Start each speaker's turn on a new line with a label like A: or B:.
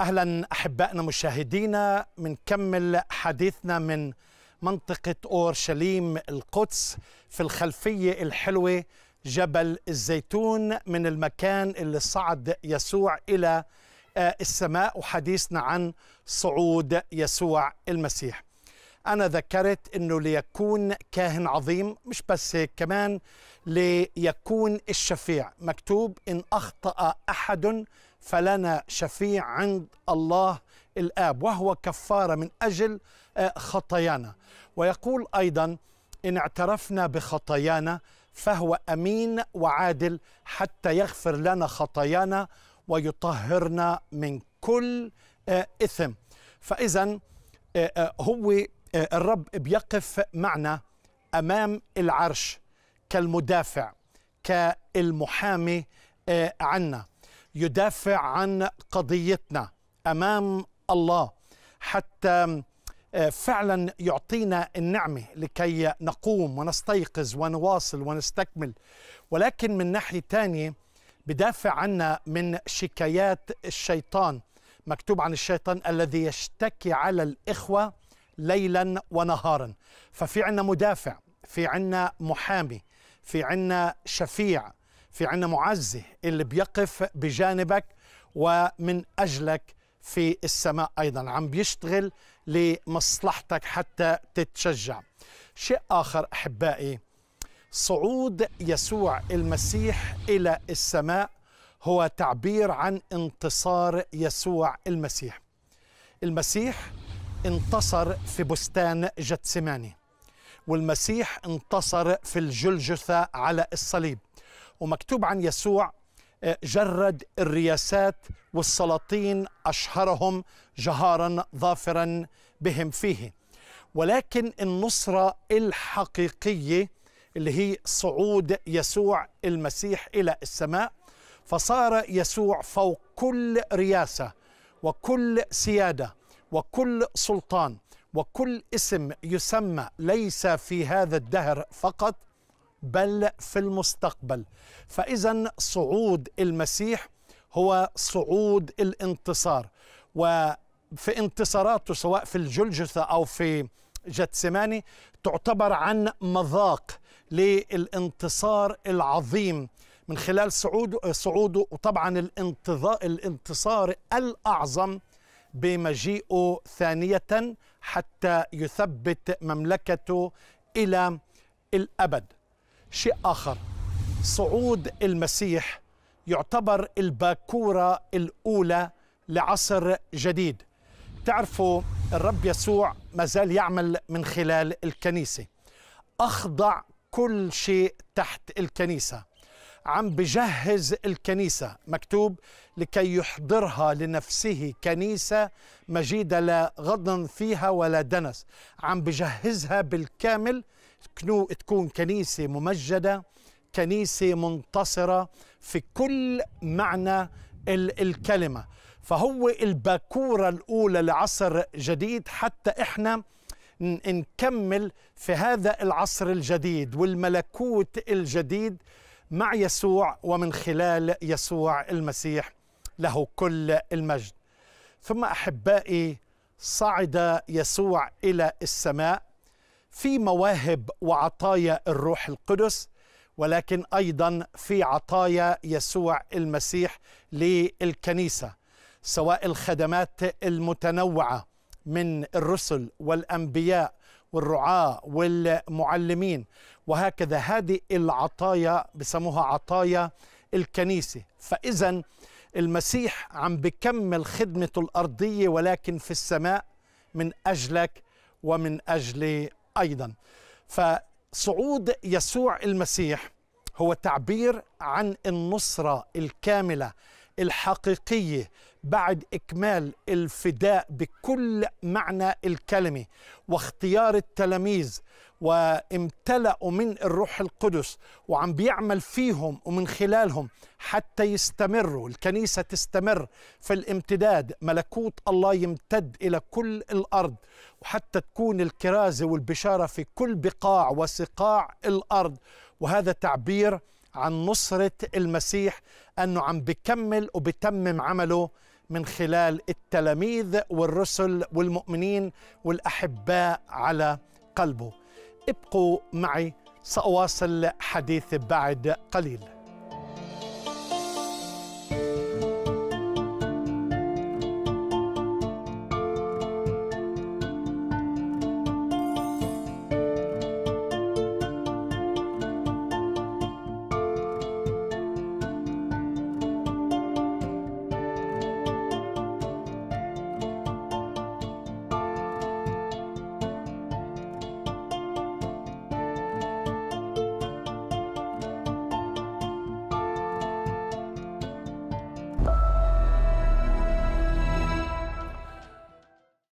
A: اهلا احبائنا مشاهدينا بنكمل حديثنا من منطقه اورشليم القدس في الخلفيه الحلوه جبل الزيتون من المكان اللي صعد يسوع الى آه، السماء وحديثنا عن صعود يسوع المسيح أنا ذكرت أنه ليكون كاهن عظيم مش بس هيك كمان ليكون الشفيع مكتوب إن أخطأ أحد فلنا شفيع عند الله الآب وهو كفارة من أجل آه، خطايانا ويقول أيضا إن اعترفنا بخطايانا فهو أمين وعادل حتى يغفر لنا خطايانا ويطهرنا من كل آه، إثم فإذا آه، هو الرب بيقف معنا أمام العرش كالمدافع كالمحامي عنا يدافع عن قضيتنا امام الله حتى آه، فعلا يعطينا النعمه لكي نقوم ونستيقظ ونواصل ونستكمل ولكن من ناحيه ثانيه بدافع عنا من شكايات الشيطان مكتوب عن الشيطان الذي يشتكي على الاخوه ليلا ونهارا ففي عنا مدافع في عنا محامي في عنا شفيع في عنا معزه اللي بيقف بجانبك ومن اجلك في السماء ايضا عم بيشتغل لمصلحتك حتى تتشجع شيء اخر احبائي صعود يسوع المسيح الى السماء هو تعبير عن انتصار يسوع المسيح المسيح انتصر في بستان جتسماني والمسيح انتصر في الجلجثة على الصليب ومكتوب عن يسوع آه، جرد الرياسات والسلاطين أشهرهم جهارا ظافرا بهم فيه ولكن النصرة الحقيقية اللي هي صعود يسوع المسيح إلى السماء فصار يسوع فوق كل رياسة وكل سيادة وكل سلطان وكل اسم يسمى ليس في هذا الدهر فقط بل في المستقبل فاذا صعود المسيح هو صعود الانتصار وفي انتصاراته سواء في الجلجثه او في جتسماني تعتبر عن مذاق للانتصار العظيم من خلال صعوده صعوده وطبعا الانتصار الاعظم بمجيئه ثانيه حتى يثبت مملكته الى الابد شيء آخر صعود المسيح يعتبر الباكورة الأولى لعصر جديد تعرفوا الرب يسوع ما زال يعمل من خلال الكنيسة أخضع كل شيء تحت الكنيسة عم بجهز الكنيسة مكتوب لكي يحضرها لنفسه كنيسة مجيدة لا غضن فيها ولا دنس عم بجهزها بالكامل كنو تكون كنيسة ممجدة كنيسة منتصرة في كل معنى الكلمة فهو الباكورة الأولى لعصر جديد حتى إحنا نكمل في هذا العصر الجديد والملكوت الجديد مع يسوع ومن خلال يسوع المسيح له كل المجد ثم أحبائي صعد يسوع إلى السماء في مواهب وعطايا الروح القدس ولكن ايضا في عطايا يسوع المسيح للكنيسه سواء الخدمات المتنوعه من الرسل والانبياء والرعاه والمعلمين وهكذا هذه العطايا بسموها عطايا الكنيسه فاذا المسيح عم بكمل خدمته الارضيه ولكن في السماء من اجلك ومن اجل أيضا فصعود يسوع المسيح هو تعبير عن النصرة الكاملة الحقيقية بعد إكمال الفداء بكل معنى الكلمة واختيار التلاميذ وامتلأوا من الروح القدس وعم بيعمل فيهم ومن خلالهم حتى يستمروا الكنيسة تستمر في الامتداد ملكوت الله يمتد إلى كل الأرض وحتى تكون الكرازة والبشارة في كل بقاع وسقاع الأرض وهذا تعبير عن نصرة المسيح أنه عم بكمل وبتمم عمله من خلال التلاميذ والرسل والمؤمنين والاحباء على قلبه ابقوا معي ساواصل حديث بعد قليل